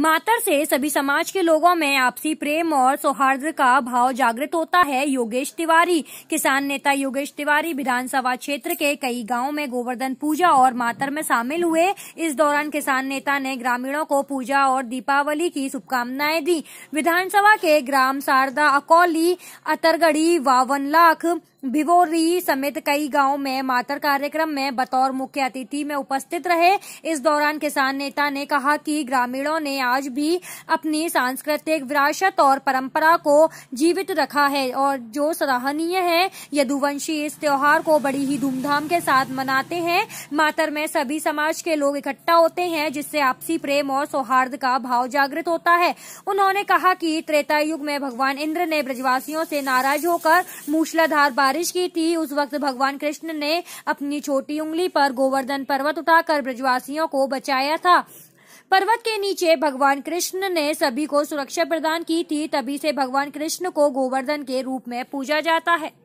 मातर से सभी समाज के लोगों में आपसी प्रेम और सौहार्द का भाव जागृत होता है योगेश तिवारी किसान नेता योगेश तिवारी विधानसभा क्षेत्र के कई गांवों में गोवर्धन पूजा और मातर में शामिल हुए इस दौरान किसान नेता ने ग्रामीणों को पूजा और दीपावली की शुभकामनाएं दी विधानसभा के ग्राम शारदा अकौली अतरगढ़ी वावन लाख भिवोरी समेत कई गांव में मातर कार्यक्रम में बतौर मुख्य अतिथि में उपस्थित रहे इस दौरान किसान नेता ने कहा कि ग्रामीणों ने आज भी अपनी सांस्कृतिक विरासत और परंपरा को जीवित रखा है और जो सराहनीय है यदुवंशी इस त्योहार को बड़ी ही धूमधाम के साथ मनाते हैं मातर में सभी समाज के लोग इकट्ठा होते हैं जिससे आपसी प्रेम और सौहार्द का भाव जागृत होता है उन्होंने कहा कि त्रेता युग में भगवान इंद्र ने ब्रजवासियों से नाराज होकर मूसलाधार बारिश की थी उस वक्त भगवान कृष्ण ने अपनी छोटी उंगली पर गोवर्धन पर्वत उठाकर ब्रजवासियों को बचाया था पर्वत के नीचे भगवान कृष्ण ने सभी को सुरक्षा प्रदान की थी तभी से भगवान कृष्ण को गोवर्धन के रूप में पूजा जाता है